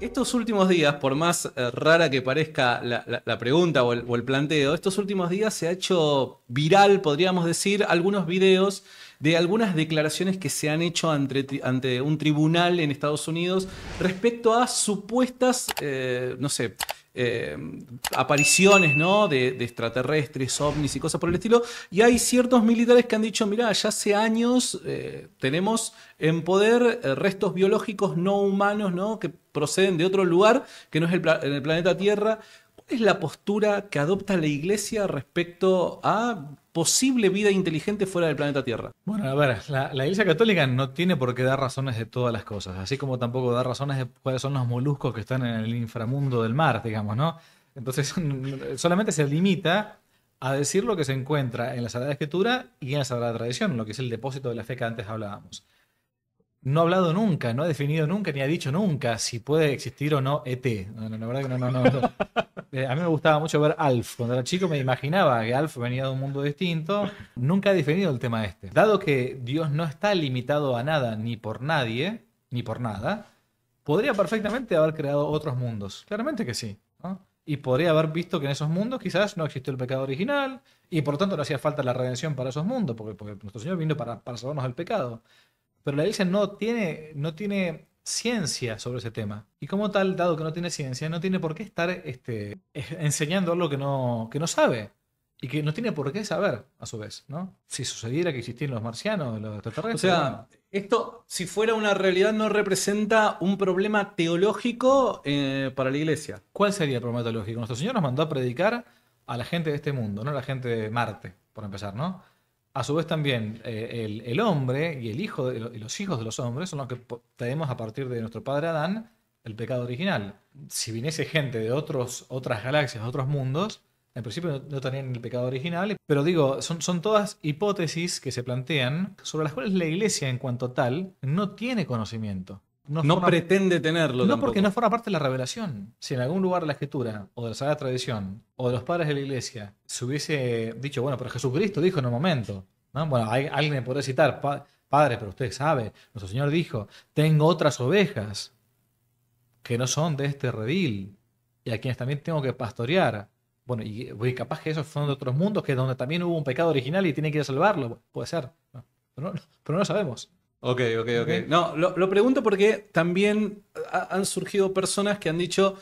estos últimos días, por más eh, rara que parezca la, pregunta o el, planteo, estos últimos días se ha hecho viral, podríamos decir, algunos videos de algunas declaraciones que se han hecho ante, un tribunal en Estados Unidos respecto a supuestas, eh, no sé, eh, apariciones ¿no? De, extraterrestres, ovnis y cosas por el estilo. Y hay ciertos militares que han dicho, mirá, ya hace años eh, tenemos en poder eh, restos biológicos no humanos ¿no? que proceden de otro lugar que no es el planeta Tierra es la postura que adopta la Iglesia respecto a posible vida inteligente fuera del planeta Tierra? Bueno, a ver, la, Iglesia Católica no tiene por qué dar razones de todas las cosas, así como tampoco da razones de cuáles son los moluscos que están en el inframundo del mar, digamos, ¿no? Entonces, solamente se limita a decir lo que se encuentra en la Sagrada Escritura y en la Sagrada Tradición, lo que es el depósito de la fe que antes hablábamos no ha hablado nunca, no ha definido nunca, ni ha dicho nunca si puede existir o no ET. la verdad que no, no, no. Eh, a mí me gustaba mucho ver Alf. Cuando era chico me imaginaba que Alf venía de un mundo distinto. Nunca ha definido el tema este. Dado que Dios no está limitado a nada, ni por nadie, ni por nada, podría perfectamente haber creado otros mundos. Claramente que sí. Y podría haber visto que en esos mundos quizás no existió el pecado original y por lo tanto no hacía falta la redención para esos mundos, porque, nuestro Señor vino para, para salvarnos del pecado. Pero la iglesia no tiene, no tiene ciencia sobre ese tema. Y como tal, dado que no tiene ciencia, no tiene por qué estar este, enseñando algo que no, que no sabe y que no tiene por qué saber, a su vez, ¿no? Si sucediera que existían los marcianos, los extraterrestres. O sea, esto, si fuera una realidad, no representa un problema teológico eh, para la iglesia. ¿Cuál sería el problema teológico? Nuestro Señor nos mandó a predicar a la gente de este mundo, no a la gente de Marte, por empezar, ¿no? A su vez también eh, el, hombre y el hijo los hijos de los hombres son los que tenemos a partir de nuestro padre Adán el pecado original. Si viniese gente de otros, otras galaxias, otros mundos, en principio no, tendrían tenían el pecado original, pero digo, son, son todas hipótesis que se plantean sobre las cuales la iglesia en cuanto tal no tiene conocimiento. No, pretende tenerlo. No porque no fuera parte de la revelación. Si en algún lugar de la escritura o de la sagrada tradición o de los padres de la iglesia se hubiese dicho, bueno, pero Jesucristo dijo en un momento, bueno, alguien me podría citar, padre, pero usted sabe, nuestro Señor dijo, tengo otras ovejas que no son de este redil y a quienes también tengo que pastorear. Bueno, y, pues, capaz que esos son de otros mundos, que donde también hubo un pecado original y tiene que ir a salvarlo. Puede ser, Pero, no, lo sabemos. Ok, ok, ok. No, lo, pregunto porque también han surgido personas que han dicho,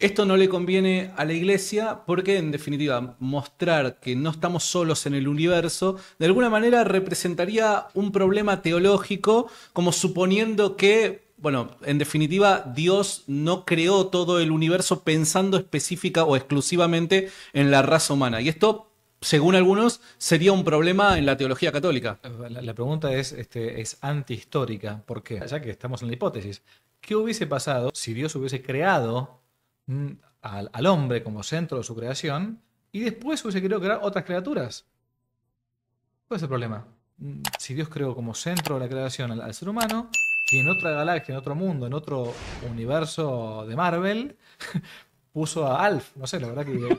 esto no le conviene a la iglesia porque, en definitiva, mostrar que no estamos solos en el universo, de alguna manera representaría un problema teológico, como suponiendo que, bueno, en definitiva, Dios no creó todo el universo pensando específica o exclusivamente en la raza humana. Y esto según algunos, sería un problema en la teología católica. La, pregunta es, este, es antihistórica. ¿Por qué? Ya que estamos en la hipótesis, ¿qué hubiese pasado si Dios hubiese creado Mm, al, hombre como centro de su creación y después hubiese querido crear otras criaturas. ¿Cuál es el problema? Mm, si Dios creó como centro de la creación al, ser humano que en otra galaxia, en otro mundo, en otro universo de Marvel, puso a Alf. No sé, la verdad que